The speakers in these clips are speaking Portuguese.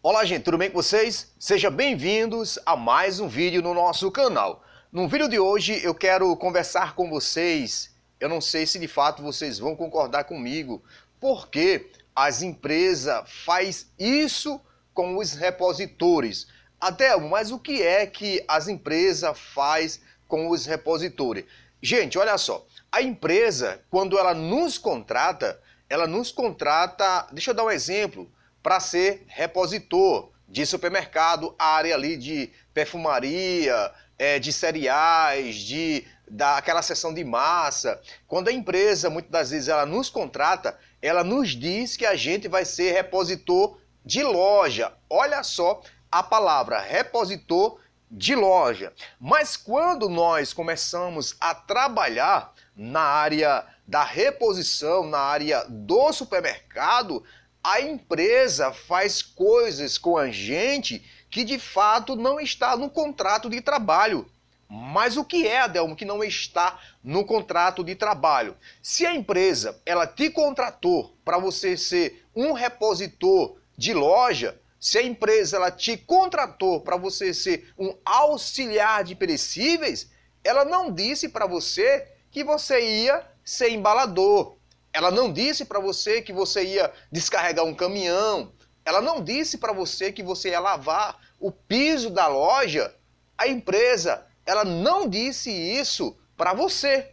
Olá gente, tudo bem com vocês? Sejam bem-vindos a mais um vídeo no nosso canal. No vídeo de hoje eu quero conversar com vocês, eu não sei se de fato vocês vão concordar comigo, porque as empresas faz isso com os repositores. Até, mas o que é que as empresas faz com os repositores? Gente, olha só, a empresa, quando ela nos contrata, ela nos contrata, deixa eu dar um exemplo, para ser repositor de supermercado, área ali de perfumaria, é, de cereais, de daquela seção de massa. Quando a empresa, muitas das vezes, ela nos contrata, ela nos diz que a gente vai ser repositor de loja. Olha só a palavra repositor de loja. Mas quando nós começamos a trabalhar na área da reposição, na área do supermercado, a empresa faz coisas com a gente que de fato não está no contrato de trabalho. Mas o que é, Adelmo, que não está no contrato de trabalho? Se a empresa ela te contratou para você ser um repositor de loja, se a empresa ela te contratou para você ser um auxiliar de perecíveis, ela não disse para você que você ia ser embalador, ela não disse para você que você ia descarregar um caminhão. Ela não disse para você que você ia lavar o piso da loja. A empresa, ela não disse isso para você.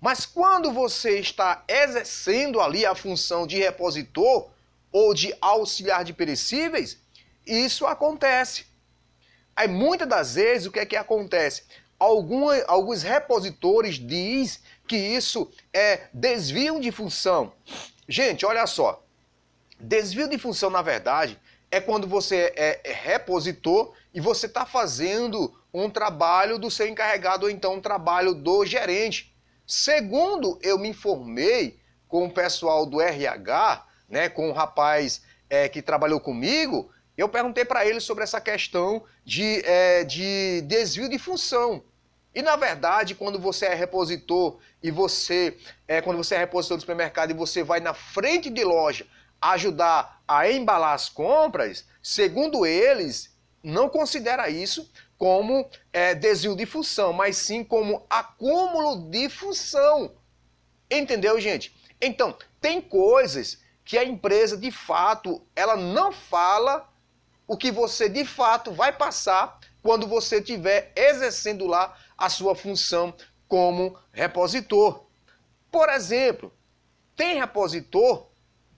Mas quando você está exercendo ali a função de repositor ou de auxiliar de perecíveis, isso acontece. Aí muitas das vezes o que é que acontece? Algum, alguns repositores diz que isso é desvio de função. Gente, olha só. Desvio de função, na verdade, é quando você é, é repositor e você está fazendo um trabalho do seu encarregado ou então um trabalho do gerente. Segundo eu me informei com o pessoal do RH, né, com o um rapaz é, que trabalhou comigo, eu perguntei para ele sobre essa questão de, é, de desvio de função. E na verdade, quando você é repositor e você é quando você é repositor do supermercado e você vai na frente de loja ajudar a embalar as compras, segundo eles, não considera isso como é, desvio de função, mas sim como acúmulo de função. Entendeu, gente? Então, tem coisas que a empresa de fato ela não fala o que você de fato vai passar quando você estiver exercendo lá a sua função como repositor. Por exemplo, tem repositor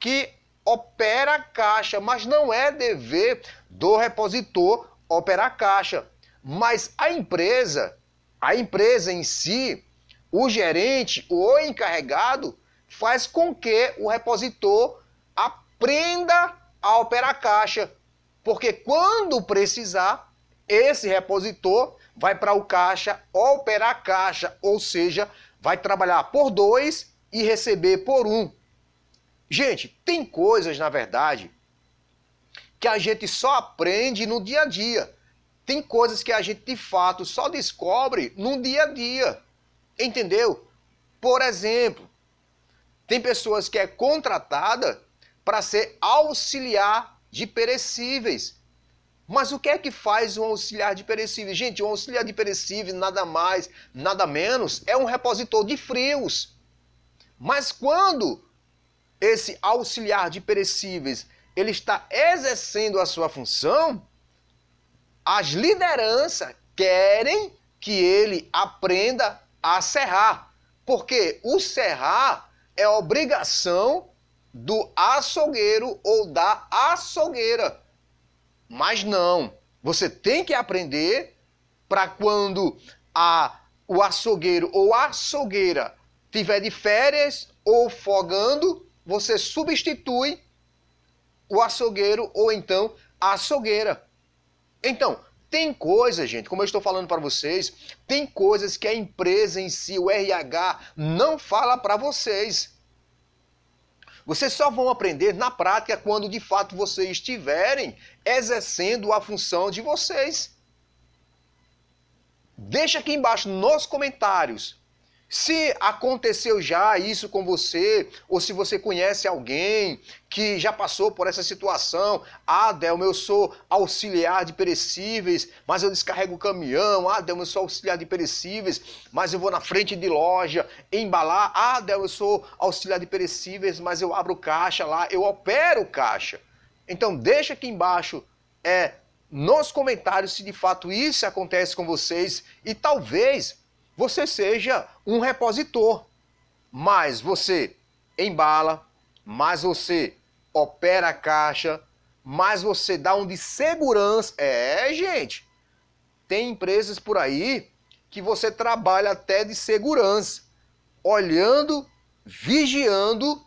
que opera caixa, mas não é dever do repositor operar caixa. Mas a empresa, a empresa em si, o gerente ou encarregado faz com que o repositor aprenda a operar caixa, porque quando precisar, esse repositor vai para o caixa operar caixa, ou seja, vai trabalhar por dois e receber por um. Gente, tem coisas, na verdade, que a gente só aprende no dia a dia. Tem coisas que a gente de fato só descobre no dia a dia. Entendeu? Por exemplo, tem pessoas que é contratada para ser auxiliar de perecíveis. Mas o que é que faz um auxiliar de perecível? Gente, um auxiliar de perecível, nada mais, nada menos, é um repositor de frios. Mas quando esse auxiliar de perecíveis ele está exercendo a sua função, as lideranças querem que ele aprenda a serrar, porque o serrar é obrigação do açougueiro ou da açougueira. Mas não, você tem que aprender para quando a, o açougueiro ou a açougueira tiver de férias ou fogando, você substitui o açougueiro ou então a açougueira. Então, tem coisas, gente, como eu estou falando para vocês, tem coisas que a empresa em si, o RH, não fala para vocês. Vocês só vão aprender na prática quando de fato vocês estiverem exercendo a função de vocês. Deixa aqui embaixo nos comentários se aconteceu já isso com você, ou se você conhece alguém que já passou por essa situação, ah, Delma, eu sou auxiliar de perecíveis, mas eu descarrego o caminhão, ah, Delma, eu sou auxiliar de perecíveis, mas eu vou na frente de loja embalar, ah, Delma, eu sou auxiliar de perecíveis, mas eu abro caixa lá, eu opero caixa. Então deixa aqui embaixo é nos comentários se de fato isso acontece com vocês e talvez você seja um repositor. Mas você embala, mas você opera a caixa, mas você dá um de segurança. É, gente. Tem empresas por aí que você trabalha até de segurança, olhando, vigiando,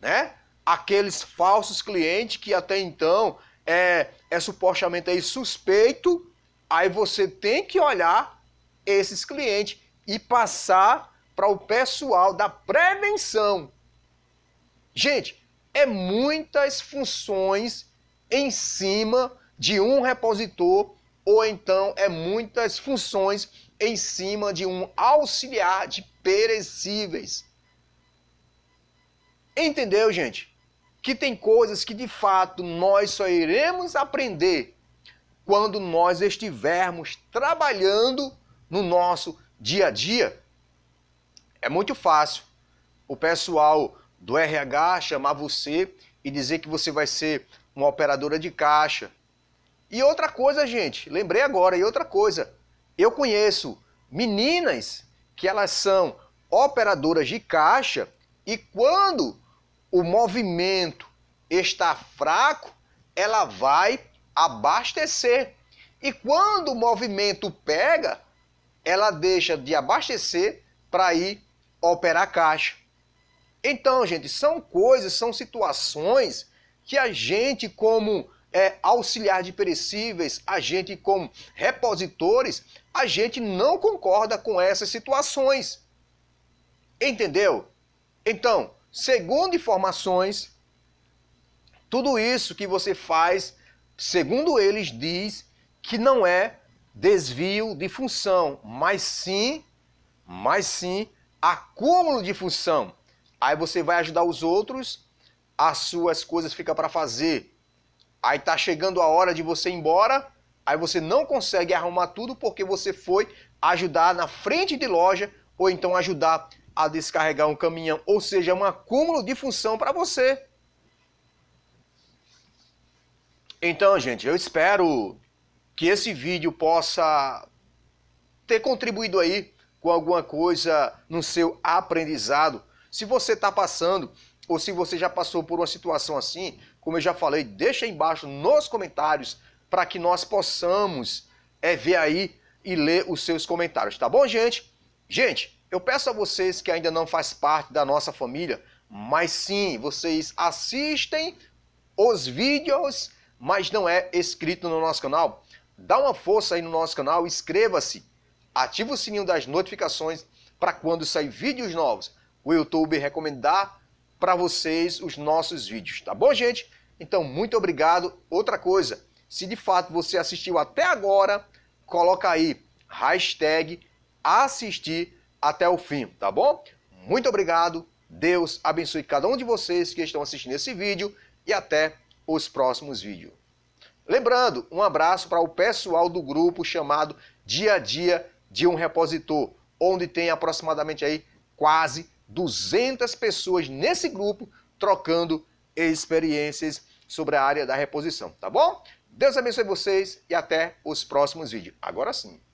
né? Aqueles falsos clientes que até então é, é supostamente aí suspeito, aí você tem que olhar esses clientes e passar para o pessoal da prevenção. Gente, é muitas funções em cima de um repositor ou então é muitas funções em cima de um auxiliar de perecíveis. Entendeu, gente? Que tem coisas que de fato nós só iremos aprender quando nós estivermos trabalhando no nosso dia a dia, é muito fácil o pessoal do RH chamar você e dizer que você vai ser uma operadora de caixa. E outra coisa, gente, lembrei agora, e outra coisa, eu conheço meninas que elas são operadoras de caixa e quando o movimento está fraco, ela vai abastecer. E quando o movimento pega, ela deixa de abastecer para ir operar caixa. Então, gente, são coisas, são situações que a gente, como é, auxiliar de perecíveis, a gente, como repositores, a gente não concorda com essas situações. Entendeu? Então, segundo informações, tudo isso que você faz, segundo eles, diz que não é desvio de função, mas sim, mas sim acúmulo de função. Aí você vai ajudar os outros, as suas coisas ficam para fazer. Aí tá chegando a hora de você ir embora, aí você não consegue arrumar tudo porque você foi ajudar na frente de loja ou então ajudar a descarregar um caminhão, ou seja, um acúmulo de função para você. Então, gente, eu espero que esse vídeo possa ter contribuído aí com alguma coisa no seu aprendizado. Se você está passando ou se você já passou por uma situação assim, como eu já falei, deixa aí embaixo nos comentários para que nós possamos é, ver aí e ler os seus comentários, tá bom, gente? Gente, eu peço a vocês que ainda não faz parte da nossa família, mas sim, vocês assistem os vídeos, mas não é inscrito no nosso canal dá uma força aí no nosso canal, inscreva-se, ativa o sininho das notificações para quando sair vídeos novos, o YouTube recomendar para vocês os nossos vídeos, tá bom, gente? Então, muito obrigado. Outra coisa, se de fato você assistiu até agora, coloca aí hashtag assistir até o fim, tá bom? Muito obrigado. Deus abençoe cada um de vocês que estão assistindo esse vídeo e até os próximos vídeos. Lembrando, um abraço para o pessoal do grupo chamado Dia a Dia de um Repositor, onde tem aproximadamente aí quase 200 pessoas nesse grupo trocando experiências sobre a área da reposição, tá bom? Deus abençoe vocês e até os próximos vídeos. Agora sim.